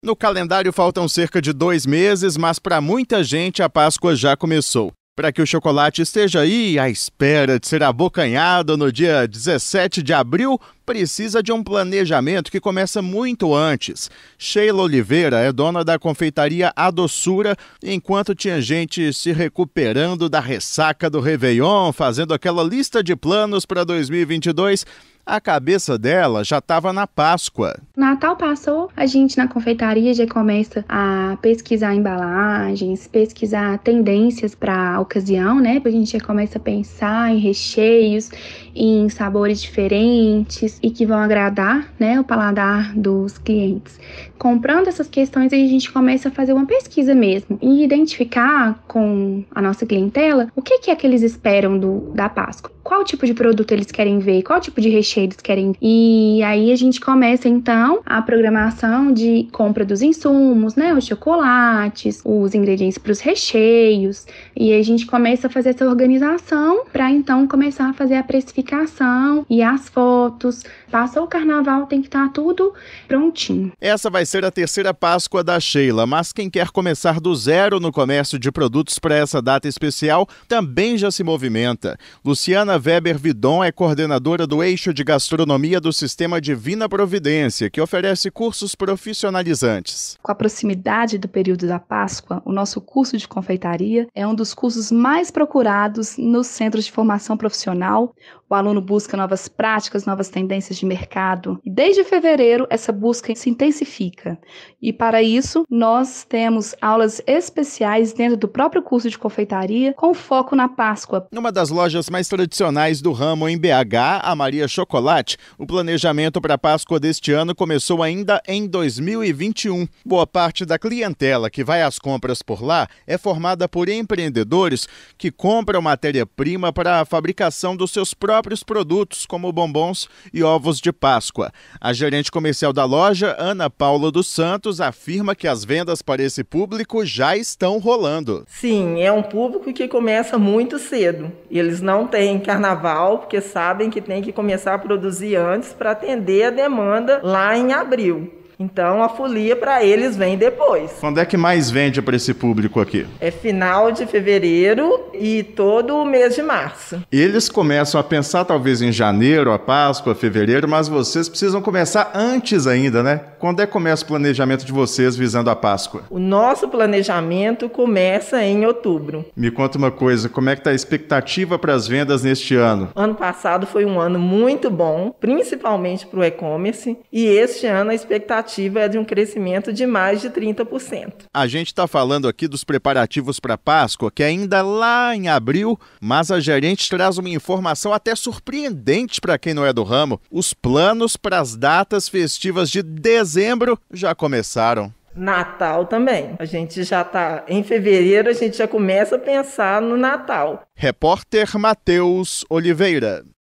No calendário faltam cerca de dois meses, mas para muita gente a Páscoa já começou. Para que o chocolate esteja aí à espera de ser abocanhado no dia 17 de abril, precisa de um planejamento que começa muito antes. Sheila Oliveira é dona da confeitaria A Doçura, enquanto tinha gente se recuperando da ressaca do Réveillon, fazendo aquela lista de planos para 2022, a cabeça dela já estava na Páscoa. Natal passou, a gente na confeitaria já começa a pesquisar embalagens, pesquisar tendências para a ocasião, né? A gente já começa a pensar em recheios, em sabores diferentes e que vão agradar, né, o paladar dos clientes. Comprando essas questões, a gente começa a fazer uma pesquisa mesmo e identificar com a nossa clientela o que, é que eles esperam do, da Páscoa qual tipo de produto eles querem ver, qual tipo de recheio eles querem. E aí a gente começa então a programação de compra dos insumos, né, os chocolates, os ingredientes para os recheios, e a gente começa a fazer essa organização para então começar a fazer a precificação e as fotos. Passou o carnaval, tem que estar tá tudo prontinho. Essa vai ser a terceira Páscoa da Sheila, mas quem quer começar do zero no comércio de produtos para essa data especial também já se movimenta. Luciana Weber Vidon é coordenadora do Eixo de Gastronomia do Sistema Divina Providência, que oferece cursos profissionalizantes. Com a proximidade do período da Páscoa, o nosso curso de confeitaria é um dos cursos mais procurados nos centros de formação profissional. O aluno busca novas práticas, novas tendências de mercado. E desde fevereiro, essa busca se intensifica. E para isso, nós temos aulas especiais dentro do próprio curso de confeitaria, com foco na Páscoa. Numa das lojas mais tradicionais profissionais do ramo em BH, a Maria Chocolate, o planejamento para a Páscoa deste ano começou ainda em 2021. Boa parte da clientela que vai às compras por lá é formada por empreendedores que compram matéria-prima para a fabricação dos seus próprios produtos, como bombons e ovos de Páscoa. A gerente comercial da loja, Ana Paula dos Santos, afirma que as vendas para esse público já estão rolando. Sim, é um público que começa muito cedo. Eles não têm cartão carnaval, porque sabem que tem que começar a produzir antes para atender a demanda lá em abril. Então a folia para eles vem depois. Quando é que mais vende para esse público aqui? É final de fevereiro e todo o mês de março. Eles começam a pensar talvez em janeiro, a Páscoa, fevereiro, mas vocês precisam começar antes ainda, né? Quando é que começa o planejamento de vocês visando a Páscoa? O nosso planejamento começa em outubro. Me conta uma coisa, como é que tá a expectativa para as vendas neste ano? Ano passado foi um ano muito bom, principalmente para o e-commerce, e este ano a expectativa expectativa é de um crescimento de mais de 30%. A gente está falando aqui dos preparativos para Páscoa, que é ainda lá em abril, mas a gerente traz uma informação até surpreendente para quem não é do ramo. Os planos para as datas festivas de dezembro já começaram. Natal também. A gente já está em fevereiro, a gente já começa a pensar no Natal. Repórter Matheus Oliveira.